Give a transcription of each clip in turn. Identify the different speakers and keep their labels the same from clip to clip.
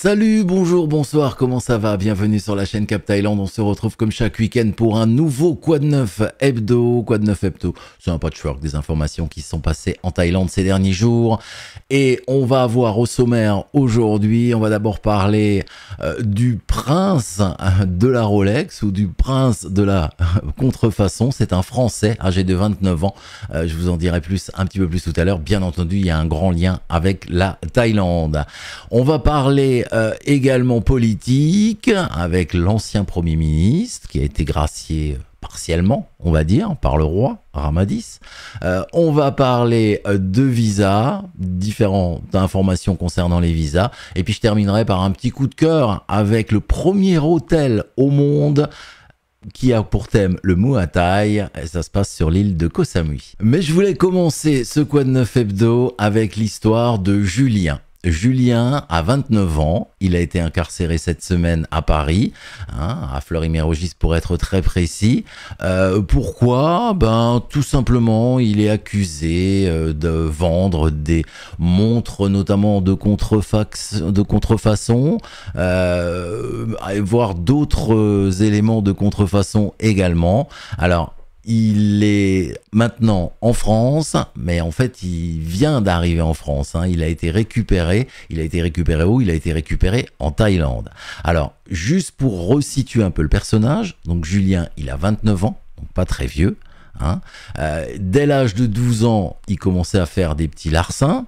Speaker 1: Salut, bonjour, bonsoir, comment ça va Bienvenue sur la chaîne Cap Thaïlande, on se retrouve comme chaque week-end pour un nouveau Quad Neuf Hebdo. Quad 9 Hebdo, c'est un patchwork des informations qui sont passées en Thaïlande ces derniers jours. Et on va voir au sommaire aujourd'hui, on va d'abord parler euh, du prince euh, de la Rolex ou du prince de la euh, contrefaçon. C'est un Français âgé de 29 ans, je vous en dirai plus un petit peu plus tout à l'heure. Bien entendu, il y a un grand lien avec la Thaïlande. On va parler euh, également politique, avec l'ancien Premier ministre qui a été gracié partiellement, on va dire, par le roi Ramadis. Euh, on va parler euh, de visas, différentes informations concernant les visas, et puis je terminerai par un petit coup de cœur avec le premier hôtel au monde qui a pour thème le Muay et ça se passe sur l'île de Koh Samui. Mais je voulais commencer ce de Neuf Hebdo avec l'histoire de Julien. Julien a 29 ans, il a été incarcéré cette semaine à Paris, hein, à Fleury-Mérogis pour être très précis. Euh, pourquoi Ben tout simplement, il est accusé euh, de vendre des montres, notamment de, de contrefaçon, euh, voire d'autres euh, éléments de contrefaçon également. Alors il est maintenant en France, mais en fait, il vient d'arriver en France. Hein. Il a été récupéré. Il a été récupéré où Il a été récupéré en Thaïlande. Alors, juste pour resituer un peu le personnage, donc Julien, il a 29 ans, donc pas très vieux. Hein. Euh, dès l'âge de 12 ans, il commençait à faire des petits larcins.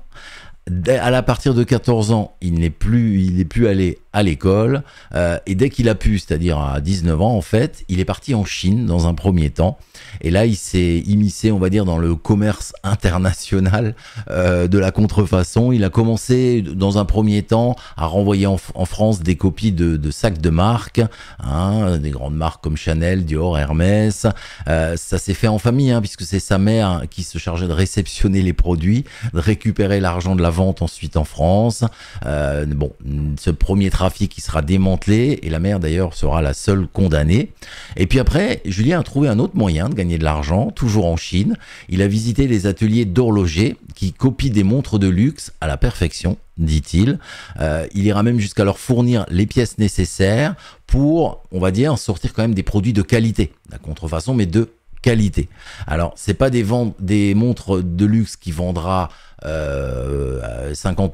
Speaker 1: à partir de 14 ans, il n'est plus, il n'est plus allé à l'école. Euh, et dès qu'il a pu, c'est-à-dire à 19 ans en fait, il est parti en Chine dans un premier temps. Et là, il s'est immiscé, on va dire, dans le commerce international euh, de la contrefaçon. Il a commencé dans un premier temps à renvoyer en, France des copies de, sacs de marques hein, des grandes marques comme Chanel, Dior, Hermès. Euh, ça s'est fait en famille, hein, puisque c'est sa mère hein, qui se chargeait de réceptionner les produits, de récupérer l'argent de la vente ensuite en France. bon, ce premier travail qui sera démantelé et la mère d'ailleurs sera la seule condamnée. Et puis après, Julien a trouvé un autre moyen de gagner de l'argent, toujours en Chine. Il a visité les ateliers d'horlogers qui copient des montres de luxe à la perfection dit-il. Euh, il ira même jusqu'à leur fournir les pièces nécessaires pour, on va dire, sortir quand même des produits de qualité, la contrefaçon, mais de qualité. Alors, c'est pas des, ventes, des montres de luxe qui vendra 50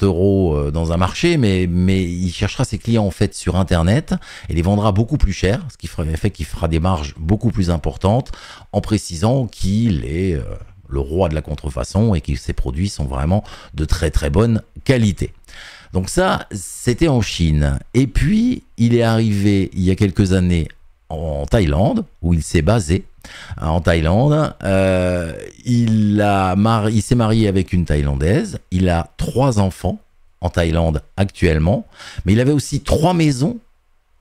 Speaker 1: euh, euros euh, dans un marché, mais, mais il cherchera ses clients en fait sur Internet et les vendra beaucoup plus cher, ce qui fera, fait qu'il fera des marges beaucoup plus importantes en précisant qu'il est euh, le roi de la contrefaçon et que ses produits sont vraiment de très très bonne qualité. Donc ça, c'était en Chine. Et puis, il est arrivé il y a quelques années en Thaïlande, où il s'est basé hein, en Thaïlande. Euh, il, il s'est marié avec une Thaïlandaise. Il a trois enfants en Thaïlande actuellement. Mais il avait aussi trois maisons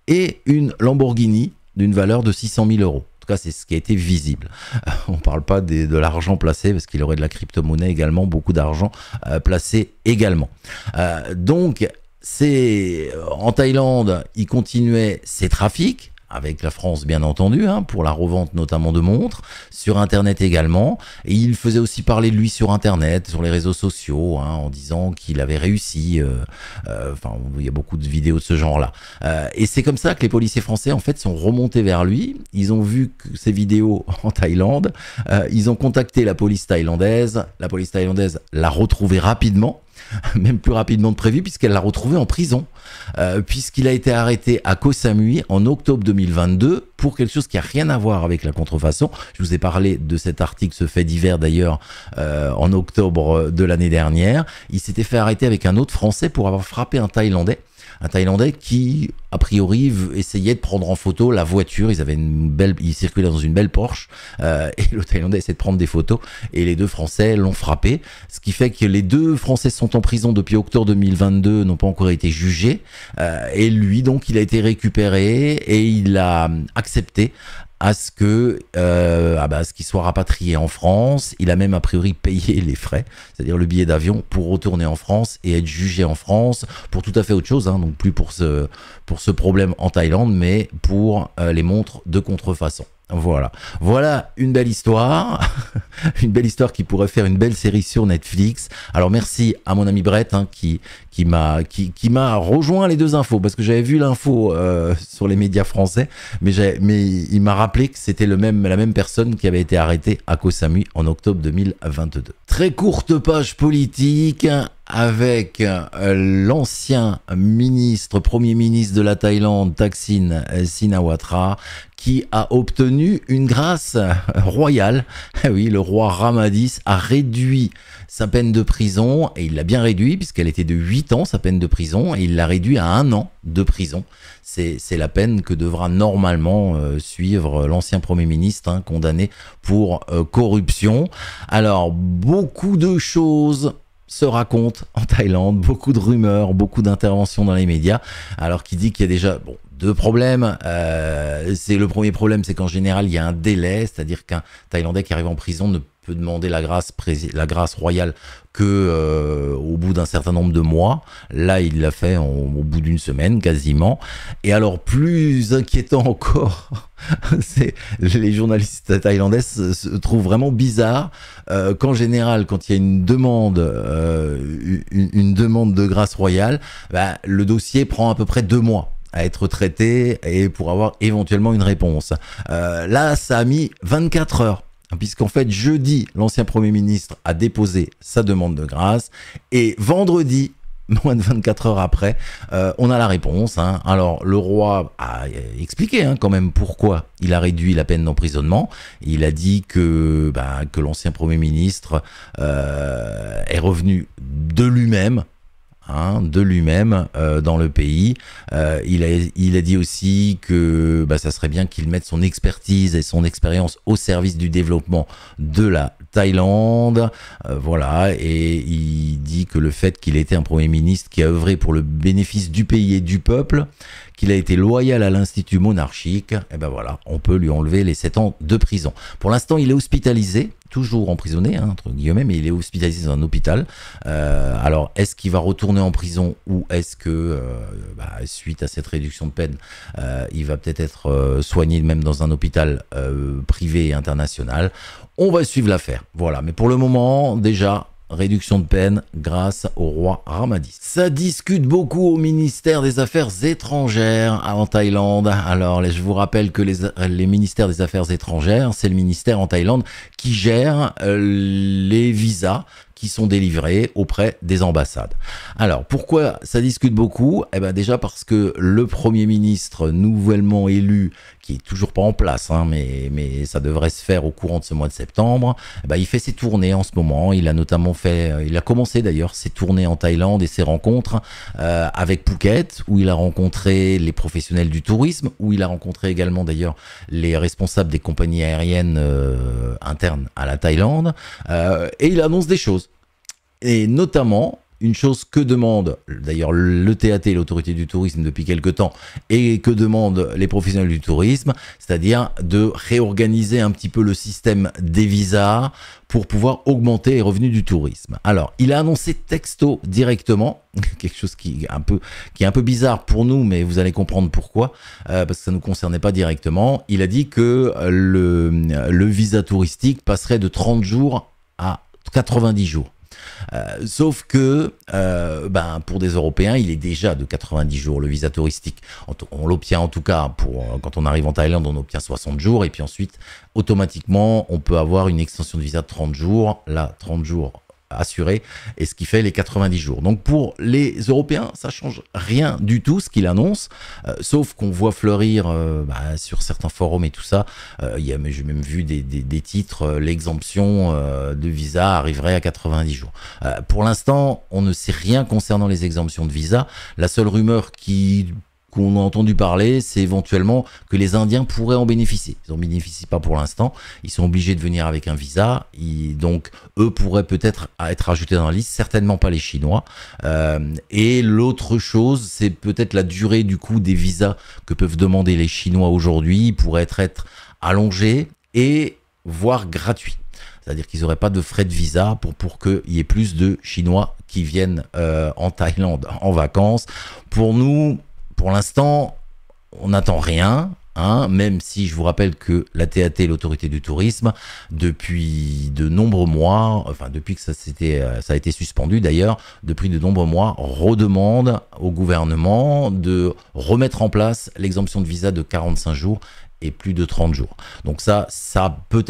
Speaker 1: et une Lamborghini d'une valeur de 600 000 euros. En tout cas, c'est ce qui a été visible. Euh, on ne parle pas de l'argent placé, parce qu'il aurait de la crypto-monnaie également, beaucoup d'argent euh, placé également. donc, c'est en Thaïlande, il continuait ses trafics avec la France bien entendu, hein, pour la revente notamment de montres, sur Internet également. Et il faisait aussi parler de lui sur Internet, sur les réseaux sociaux, hein, en disant qu'il avait réussi. Euh, euh, enfin, il y a beaucoup de vidéos de ce genre-là. Euh, et c'est comme ça que les policiers français, en fait, sont remontés vers lui. Ils ont vu ses ces vidéos en Thaïlande. ils ont contacté la police thaïlandaise. La police thaïlandaise l'a retrouvé rapidement même plus rapidement que prévu, puisqu'elle l'a retrouvé en prison, euh, puisqu'il a été arrêté à Koh Samui en octobre 2022 pour quelque chose qui n'a rien à voir avec la contrefaçon. Je vous ai parlé de cet article, ce fait divers d'ailleurs, euh, en octobre de l'année dernière. Il s'était fait arrêter avec un autre Français pour avoir frappé un Thaïlandais un Thaïlandais qui, a priori, essayait de prendre en photo la voiture. Ils avaient une belle, circulaient dans une belle Porsche euh, et le Thaïlandais essayait de prendre des photos et les deux Français l'ont frappé. Ce qui fait que les deux Français sont en prison depuis octobre 2022, n'ont pas encore été jugés. Euh, et lui, donc, il a été récupéré et il a accepté à ce que euh, ah bah, ce qu'il soit rapatrié en France. Il a même a priori payé les frais, c'est-à-dire le billet d'avion pour retourner en France et être jugé en France pour tout à fait autre chose, hein, donc plus pour ce pour ce problème en Thaïlande, mais pour euh, les montres de contrefaçon. Voilà. Voilà une belle histoire. une belle histoire qui pourrait faire une belle série sur Netflix. Alors merci à mon ami Brett hein, qui, qui m'a qui, qui m'a rejoint les deux infos parce que j'avais vu l'info euh, sur les médias français mais j'ai mais il m'a rappelé que c'était le même la même personne qui avait été arrêtée à Koh Samui en octobre 2022. Très courte page politique hein avec euh, l'ancien ministre, premier ministre de la Thaïlande, Thaksin euh, Sinawatra, qui a obtenu une grâce royale. Eh oui, le roi Ramadis a réduit sa peine de prison, et il l'a bien réduit, puisqu'elle était de 8 ans, sa peine de prison, et il l'a réduit à un an de prison. C'est la peine que devra normalement euh, suivre l'ancien Premier ministre, hein, condamné pour corruption. Alors, beaucoup de choses se raconte en Thaïlande, beaucoup de rumeurs, beaucoup d'interventions dans les médias, alors qu'il dit qu'il y a déjà deux problèmes. Euh, c'est le premier problème, c'est qu'en général il y a un délai, c'est-à-dire qu'un Thaïlandais qui arrive en prison ne peut demander la grâce, la grâce royale que euh, au bout d'un certain nombre de mois. Là, il l'a fait au bout d'une semaine quasiment. Et alors, plus inquiétant encore, c'est les journalistes thaïlandais se, trouvent vraiment bizarres. euh, qu'en général, quand il y a une demande, euh, une, demande de grâce royale, bah, le dossier prend à peu près deux mois à être traité et pour avoir éventuellement une réponse. Euh, là, ça a mis 24 heures puisqu'en fait, jeudi, l'ancien Premier ministre a déposé sa demande de grâce, et vendredi, moins de 24 heures après, euh, on a la réponse. Hein. Alors le roi a expliqué hein, quand même pourquoi il a réduit la peine d'emprisonnement. Il a dit que, bah, l'ancien Premier ministre euh, est revenu de lui-même Hein, de lui-même euh, dans le pays. Euh, il, a, il, a, dit aussi que bah, ça serait bien qu'il mette son expertise et son expérience au service du développement de la Thaïlande. Euh, voilà, et il dit que le fait qu'il était un Premier ministre qui a œuvré pour le bénéfice du pays et du peuple, qu'il a été loyal à l'institut monarchique, et eh ben voilà, on peut lui enlever les 7 ans de prison. Pour l'instant, il est hospitalisé, toujours emprisonné, hein, entre guillemets, mais il est hospitalisé dans un hôpital. Euh, alors, est-ce qu'il va retourner en prison ou est-ce que, euh, bah, suite à cette réduction de peine, euh, il va peut-être être, soigné même dans un hôpital privé et international On va suivre l'affaire. Voilà, mais pour le moment, déjà, réduction de peine grâce au roi Ramadis. Ça discute beaucoup au ministère des Affaires étrangères ah, en Thaïlande. Alors, je vous rappelle que les, les ministères des Affaires étrangères, c'est le ministère en Thaïlande qui gère euh, les visas qui sont délivrés auprès des ambassades. Alors, pourquoi ça discute beaucoup Eh bien déjà parce que le Premier ministre nouvellement élu, qui est toujours pas en place, hein, mais, mais ça devrait se faire au courant de ce mois de septembre. Bah, il fait ses tournées en ce moment. Il a notamment fait, euh, il a commencé d'ailleurs ses tournées en Thaïlande et ses rencontres euh, avec Phuket, où il a rencontré les professionnels du tourisme, où il a rencontré également d'ailleurs les responsables des compagnies aériennes euh, internes à la Thaïlande. et il annonce des choses. Et notamment, une chose que demande d'ailleurs le TAT, l'autorité du tourisme depuis quelque temps, et que demandent les professionnels du tourisme, c'est-à-dire de réorganiser un petit peu le système des visas pour pouvoir augmenter les revenus du tourisme. Alors, il a annoncé texto directement, quelque chose qui est un peu, bizarre pour nous, mais vous allez comprendre pourquoi, euh, parce que ça ne nous concernait pas directement. Il a dit que euh, le, le visa touristique passerait de 30 jours à 90 jours. Euh, sauf que, euh, ben, pour des Européens, il est déjà de 90 jours le visa touristique. On, on l'obtient en tout cas pour euh, quand on arrive en Thaïlande, on obtient 60 jours et puis ensuite, automatiquement, on peut avoir une extension de visa de 30 jours. Là, 30 jours assuré et ce qui fait les 90 jours. Donc pour les Européens, ça change rien du tout ce qu'il annonce, euh, sauf qu'on voit fleurir euh, bah, sur certains forums et tout ça. Euh, mais J'ai même vu des, des, des titres, l'exemption de visa arriverait à 90 jours. pour l'instant, on ne sait rien concernant les exemptions de visa. La seule rumeur qui qu'on a entendu parler, c'est éventuellement que les Indiens pourraient en bénéficier. Ils n'en bénéficient pas pour l'instant. Ils sont obligés de venir avec un visa. donc, eux pourraient peut-être être ajoutés dans la liste, certainement pas les Chinois. Euh, et l'autre chose, c'est peut-être la durée du coup des visas que peuvent demander les Chinois aujourd'hui pourrait être, être allongée et voire gratuit C'est-à-dire qu'ils n'auraient pas de frais de visa pour, pour qu'il y ait plus de Chinois qui viennent euh, en Thaïlande en vacances. Pour nous, pour l'instant, on n'attend rien. Hein, même si je vous rappelle que la TAT, l'autorité du tourisme, depuis de nombreux mois, enfin depuis que euh, ça, a été suspendu d'ailleurs, depuis de nombreux mois, redemande au gouvernement de remettre en place l'exemption de visa de 45 jours et plus de 30 jours. Donc ça, ça peut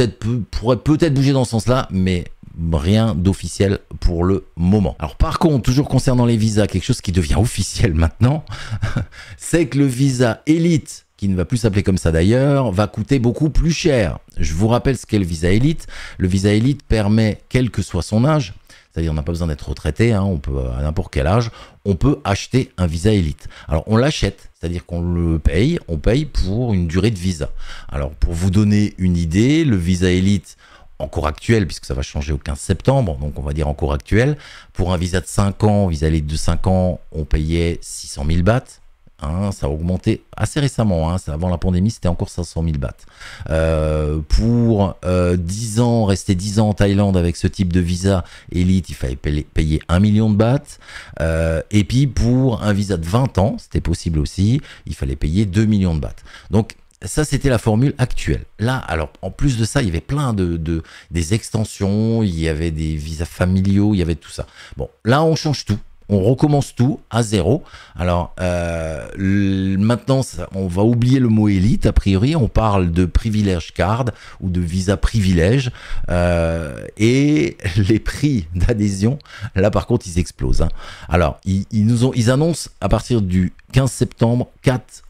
Speaker 1: pourrait peut-être bouger dans ce sens-là, mais rien d'officiel pour le moment. Alors par contre, toujours concernant les visas, quelque chose qui devient officiel maintenant, c'est que le visa élite qui ne va plus s'appeler comme ça d'ailleurs, va coûter beaucoup plus cher. Je vous rappelle ce qu'est le visa élite. Le visa élite permet, quel que soit son âge, c'est-à-dire on n'a pas besoin d'être retraité, hein, on peut à n'importe quel âge, on peut acheter un visa élite. Alors on l'achète, c'est-à-dire qu'on le paye, on paye pour une durée de visa. Alors pour vous donner une idée, le visa élite, en cours actuel, puisque ça va changer au 15 septembre, donc on va dire en cours actuel, pour un visa de 5 ans, vis-à-vis de 5 ans, on payait 600 000 bahts. Hein, ça a augmenté assez récemment, hein. avant la pandémie, c'était encore 500 000 bahts. Euh, pour euh, 10 ans, rester 10 ans en Thaïlande avec ce type de visa élite, il fallait payer 1 million de bahts. Euh, et puis pour un visa de 20 ans, c'était possible aussi, il fallait payer 2 millions de bahts. Donc ça, c'était la formule actuelle. Là, alors, en plus de ça, il y avait plein de, des extensions, il y avait des visas familiaux, il y avait tout ça. Bon, là, on change tout. On recommence tout à zéro. Alors, euh, maintenant, on va oublier le mot élite. A priori, on parle de privilège card ou de visa privilège. Euh, et les prix d'adhésion, là, par contre, ils explosent. Hein. Alors, ils, nous ont, ils annoncent à partir du 15 septembre 4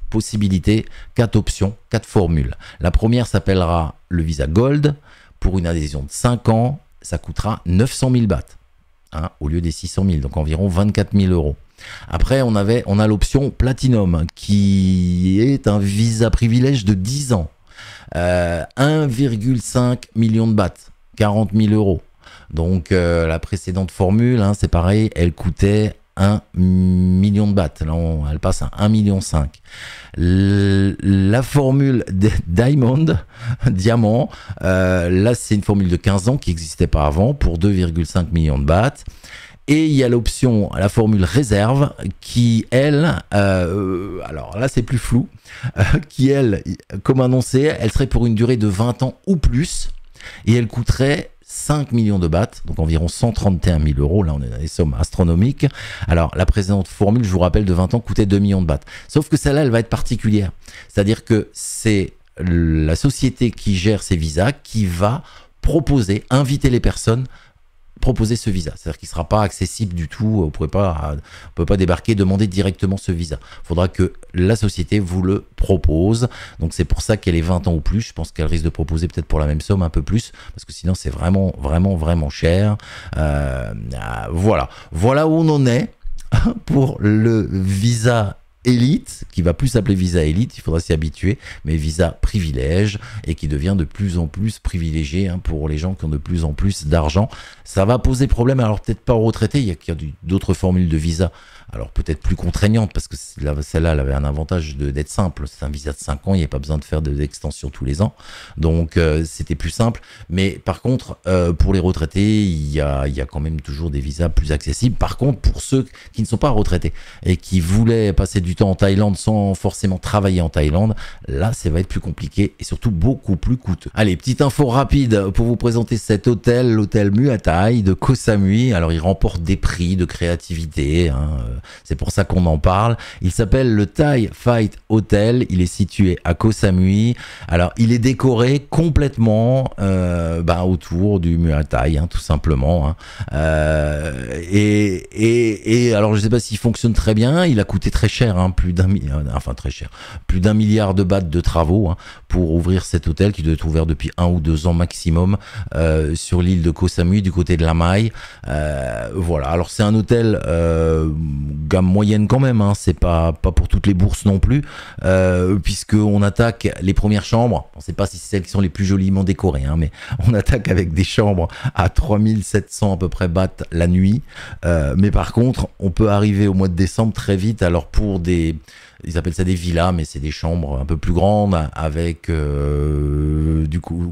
Speaker 1: quatre options, quatre formules. La première s'appellera le Visa Gold. Pour une adhésion de 5 ans, ça coûtera 900 000 bahts hein, au lieu des 600 000, donc environ 24 000 euros. Après, on, avait, on a l'option Platinum, qui est un visa privilège de 10 ans. 1,5 euh, million de bahts, 40 000 euros. Donc euh, la précédente formule, hein, c'est pareil, elle coûtait 1 million de bahts. Là, elle passe à 1 million 5. La formule Diamond, diamant, euh, là, c'est une formule de 15 ans qui existait pas avant pour 2,5 millions de bahts. Et il y a l'option, la formule réserve, qui elle, euh, alors là c'est plus flou, euh, qui elle, comme annoncé, elle serait pour une durée de 20 ans ou plus, et elle coûterait 5 millions de bahts, donc environ 131 000 euros. Là, on est dans des sommes astronomiques. Alors, la précédente formule, je vous rappelle, de 20 ans coûtait 2 millions de bahts. Sauf que celle-là, elle va être particulière. C'est-à-dire que c'est la société qui gère ces visas qui va proposer, inviter les personnes proposer ce visa. C'est-à-dire qu'il ne sera pas accessible du tout. Vous euh, ne peut pas débarquer, demander directement ce visa. Il faudra que la société vous le propose. Donc c'est pour ça qu'elle est 20 ans ou plus. Je pense qu'elle risque de proposer peut-être pour la même somme un peu plus. Parce que sinon c'est vraiment, vraiment, vraiment cher. Euh, euh, voilà. Voilà où on en est pour le visa élite, qui va plus s'appeler visa élite, il faudra s'y habituer, mais visa privilège, et qui devient de plus en plus privilégié hein, pour les gens qui ont de plus en plus d'argent. Ça va poser problème, alors peut-être pas aux retraités, il y a, a d'autres formules de visa alors peut-être plus contraignante, parce que celle-là, elle avait un avantage d'être simple. C'est un visa de 5 ans, il n'y a pas besoin de faire des extensions tous les ans. Donc euh, c'était plus simple. Mais par contre, euh, pour les retraités, il y, a, il y a quand même toujours des visas plus accessibles. Par contre, pour ceux qui ne sont pas retraités et qui voulaient passer du temps en Thaïlande sans forcément travailler en Thaïlande, là, ça va être plus compliqué et surtout beaucoup plus coûteux. Allez, petite info rapide pour vous présenter cet hôtel, l'hôtel Muatai de Koh Samui. Alors, il remporte des prix de créativité, hein, euh, euh, c'est pour ça qu'on en parle. Il s'appelle le Thai Fight Hotel. Il est situé à Koh Samui. Alors, il est décoré complètement euh, ben, autour du Muay Thai, hein, tout simplement. Hein. Euh, et, et, alors, je sais pas s'il fonctionne très bien. Il a coûté très cher, hein, plus d'un euh, enfin très cher, plus d'un milliard de bahts de travaux hein, pour ouvrir cet hôtel qui doit être ouvert depuis un ou deux ans maximum sur l'île de Koh Samui, du côté de la Maille. voilà. Alors, c'est un hôtel gamme moyenne quand même, hein, c'est pas, pas pour toutes les bourses non plus, euh, puisqu'on attaque les premières chambres, on ne sait pas si c'est celles qui sont les plus joliment décorées, hein, mais on attaque avec des chambres à 3700 à peu près bahts la nuit, euh, mais par contre on peut arriver au mois de décembre très vite, alors pour des ils appellent ça des villas, mais c'est des chambres un peu plus grandes, avec euh, du coup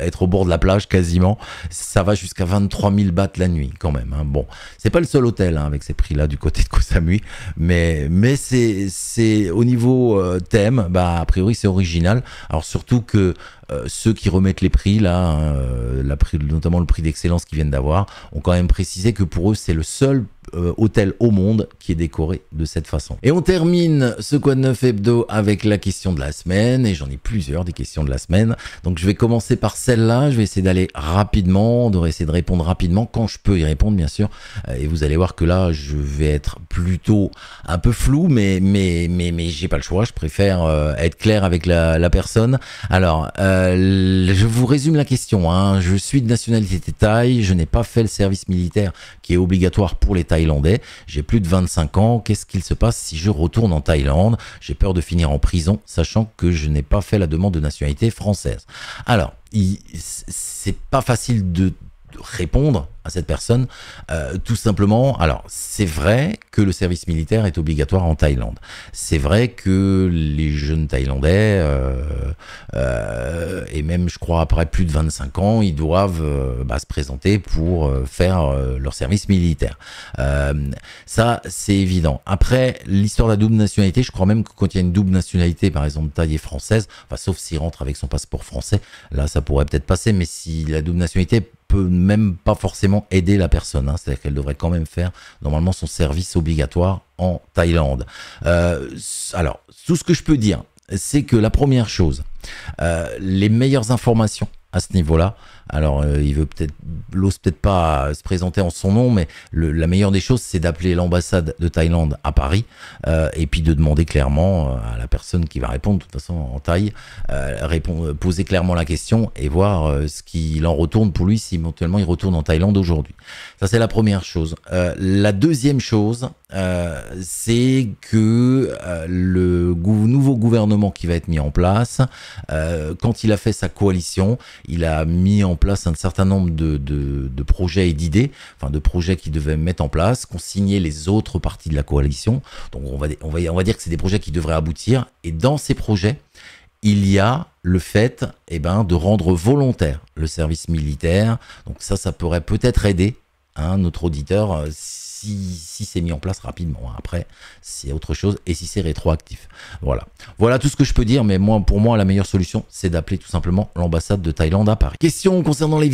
Speaker 1: être au bord de la plage quasiment. Ça va jusqu'à 23 000 bahts la nuit quand même. Hein. Bon, c'est pas le seul hôtel hein, avec ces prix-là du côté de Koh Samui, mais mais c'est c'est au niveau euh, thème, bah a priori c'est original. Alors surtout que euh, ceux qui remettent les prix là, hein, la prix, notamment le prix d'excellence qu'ils viennent d'avoir, ont quand même précisé que pour eux c'est le seul euh, hôtel au monde qui est décoré de cette façon. Et on termine ce Quoi de Neuf Hebdo avec la question de la semaine, et j'en ai plusieurs des questions de la semaine. Donc je vais commencer par celle-là, je vais essayer d'aller rapidement, de essayer de répondre rapidement quand je peux y répondre bien sûr. Euh, et vous allez voir que là je vais être plutôt un peu flou, mais mais mais mais j'ai pas le choix, je préfère euh, être clair avec la, personne. Alors je vous résume la question. Hein. Je suis de nationalité Thaï, je n'ai pas fait le service militaire qui est obligatoire pour l'État j'ai plus de 25 ans. Qu'est-ce qu'il se passe si je retourne en Thaïlande J'ai peur de finir en prison, sachant que je n'ai pas fait la demande de nationalité française. Alors, c'est pas facile de répondre à cette personne, euh, tout simplement, alors c'est vrai que le service militaire est obligatoire en Thaïlande. C'est vrai que les jeunes Thaïlandais, euh, euh, et même je crois après plus de 25 ans, ils doivent bah, se présenter pour faire leur service militaire. ça, c'est évident. Après, l'histoire de la double nationalité, je crois même que quand il y a une double nationalité, par exemple thaï et française, enfin, sauf s'il rentre avec son passeport français, là ça pourrait peut-être passer, mais si la double nationalité peut même pas forcément aider la personne. Hein. C'est-à-dire qu'elle devrait quand même faire normalement son service obligatoire en Thaïlande. Euh, alors, tout ce que je peux dire, c'est que la première chose, euh, les meilleures informations à ce niveau-là, alors, euh, il veut peut-être, l'ose peut-être pas se présenter en son nom, mais la meilleure des choses, c'est d'appeler l'ambassade de Thaïlande à Paris euh, et puis de demander clairement euh, à la personne qui va répondre, de toute façon en Thaï, euh, poser clairement la question et voir ce qu'il en retourne pour lui si éventuellement il retourne en Thaïlande aujourd'hui. Ça, c'est la première chose. la deuxième chose, euh, c'est que euh, le nouveau gouvernement qui va être mis en place, euh, quand il a fait sa coalition, il a mis en place un certain nombre de, de, projets et d'idées, enfin de projets qu'il devait mettre en place, qu'ont signé les autres parties de la coalition. Donc on va, on va, on va dire que c'est des projets qui devraient aboutir. Et dans ces projets, il y a le fait et eh ben, de rendre volontaire le service militaire. Donc ça, ça pourrait peut-être aider hein, notre auditeur si, c'est mis en place rapidement. Hein. Après, c'est autre chose et si c'est rétroactif. Voilà. Voilà tout ce que je peux dire, mais moi, pour moi, la meilleure solution, c'est d'appeler tout simplement l'ambassade de Thaïlande à Paris. Question concernant les,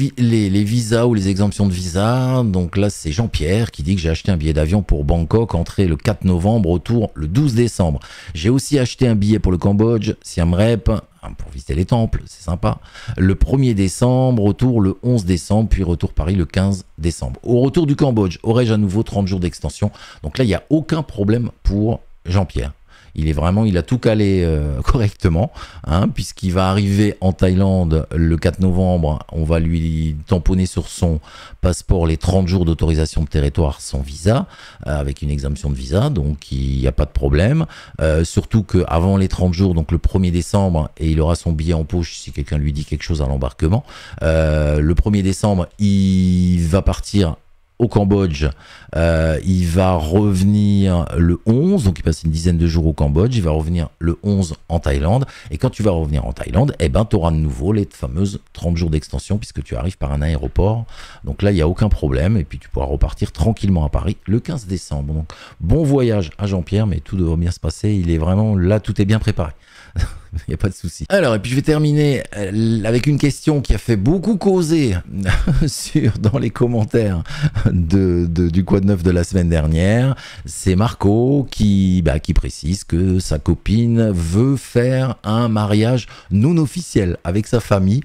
Speaker 1: visas ou les exemptions de visa Donc là, c'est Jean-Pierre qui dit que j'ai acheté un billet d'avion pour Bangkok, entrée le 4 novembre, autour le 12 décembre. J'ai aussi acheté un billet pour le cambodge Siem Reap, pour visiter les temples, c'est sympa. Le 1er décembre, retour le 11 décembre, puis retour Paris le 15 décembre. Au retour du Cambodge, aurais-je à nouveau 30 jours d'extension Donc là, il n'y a aucun problème pour Jean-Pierre. Il est vraiment, il a tout calé euh, correctement, hein, puisqu'il va arriver en Thaïlande le 4 novembre. On va lui tamponner sur son passeport les 30 jours d'autorisation de territoire sans visa, euh, avec une exemption de visa, donc il n'y a pas de problème. Euh, surtout qu'avant les 30 jours, donc le 1er décembre, et il aura son billet en poche si quelqu'un lui dit quelque chose à l'embarquement. le 1er décembre, il va partir au Cambodge. Euh, il va revenir le 11, donc il passe une dizaine de jours au Cambodge. Il va revenir le 11 en Thaïlande. Et quand tu vas revenir en Thaïlande, eh ben, tu auras de nouveau les fameuses 30 jours d'extension puisque tu arrives par un aéroport. Donc là, il n'y a aucun problème. Et puis tu pourras repartir tranquillement à Paris le 15 décembre. Donc bon voyage à Jean-Pierre, mais tout devrait bien se passer. Il est vraiment là, tout est bien préparé. Il n'y a pas de souci. Alors, et puis je vais terminer euh, avec une question qui a fait beaucoup causer sur, dans les commentaires de, de du Quad 9 de la semaine dernière. C'est Marco qui, bah, qui précise que sa copine veut faire un mariage non officiel avec sa famille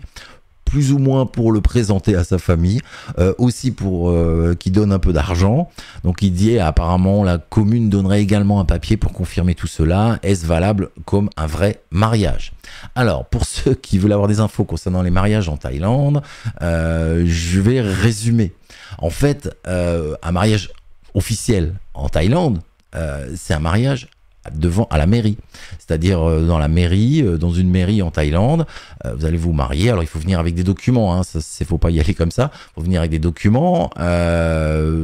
Speaker 1: plus ou moins pour le présenter à sa famille, euh, aussi pour qui euh, qu'il donne un peu d'argent. Donc il dit eh, apparemment la commune donnerait également un papier pour confirmer tout cela. Est-ce valable comme un vrai mariage Alors pour ceux qui veulent avoir des infos concernant les mariages en Thaïlande, euh, je vais résumer. En fait, un mariage officiel en Thaïlande, c'est un mariage devant à la mairie. C'est-à-dire euh, dans la mairie, euh, dans une mairie en Thaïlande, euh, vous allez vous marier. Alors il faut venir avec des documents. Hein. ne faut pas y aller comme ça. Il faut venir avec des documents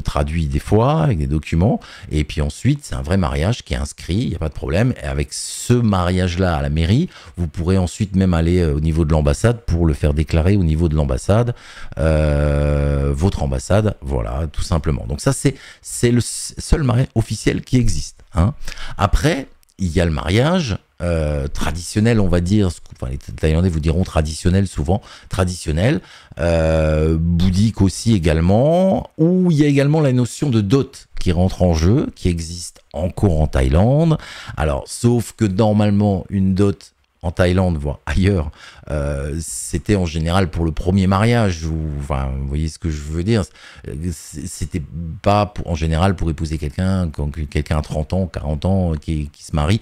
Speaker 1: traduit des fois, avec des documents. Et puis ensuite, c'est un vrai mariage qui est inscrit. Il n'y a pas de problème. Et avec ce mariage-là à la mairie, vous pourrez ensuite même aller au niveau de l'ambassade pour le faire déclarer au niveau de l'ambassade, votre ambassade. Voilà, tout simplement. Donc ça, c'est c'est le seul mariage officiel qui existe. Hein. Après, il y a le mariage euh, traditionnel, on va dire. Enfin, les Thaïlandais vous diront traditionnel souvent, traditionnel, euh, bouddhique aussi également, où il y a également la notion de dot qui rentre en jeu, qui existe encore en Thaïlande. Alors, sauf que normalement, une dot en Thaïlande, voire ailleurs, euh, c'était en général pour le premier mariage. Ou, vous voyez ce que je veux dire. C'était pas en général pour épouser quelqu'un, quelqu'un à 30 ans, 40 ans, euh, qui, se marie.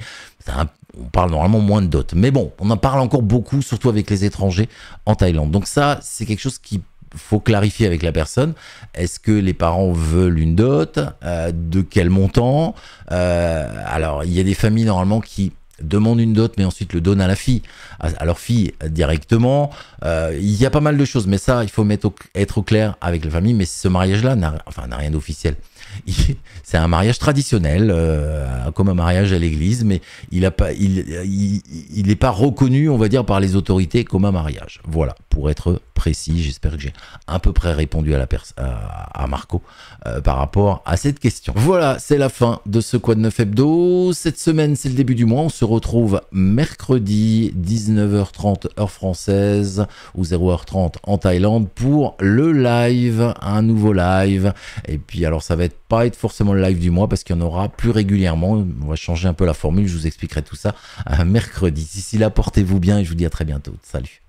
Speaker 1: on parle normalement moins de dot. Mais bon, on en parle encore beaucoup, surtout avec les étrangers en Thaïlande. Donc ça, c'est quelque chose qui faut clarifier avec la personne. Est-ce que les parents veulent une dot euh, De quel montant Alors, il y a des familles normalement qui demande une dot, mais ensuite le donne à la fille, à, leur fille directement. Euh, il y a pas mal de choses, mais ça, il faut mettre être au clair avec la famille. Mais ce mariage-là n'a rien d'officiel. C'est un mariage traditionnel, euh, comme un mariage à l'église, mais il n'est pas, il, il, pas reconnu, on va dire, par les autorités comme un mariage. Voilà, pour être précis, j'espère que j'ai à peu près répondu à, la à Marco euh, par rapport à cette question. Voilà, c'est la fin de ce Quad 9 Hebdo. Cette semaine, c'est le début du mois. On se retrouve mercredi 19h30 heure française ou 0h30 en Thaïlande pour le live, un nouveau live. Et puis alors ça va être pas être forcément le live du mois parce qu'il y en aura plus régulièrement. On va changer un peu la formule, je vous expliquerai tout ça euh, mercredi. D'ici là, portez-vous bien et je vous dis à très bientôt. Salut.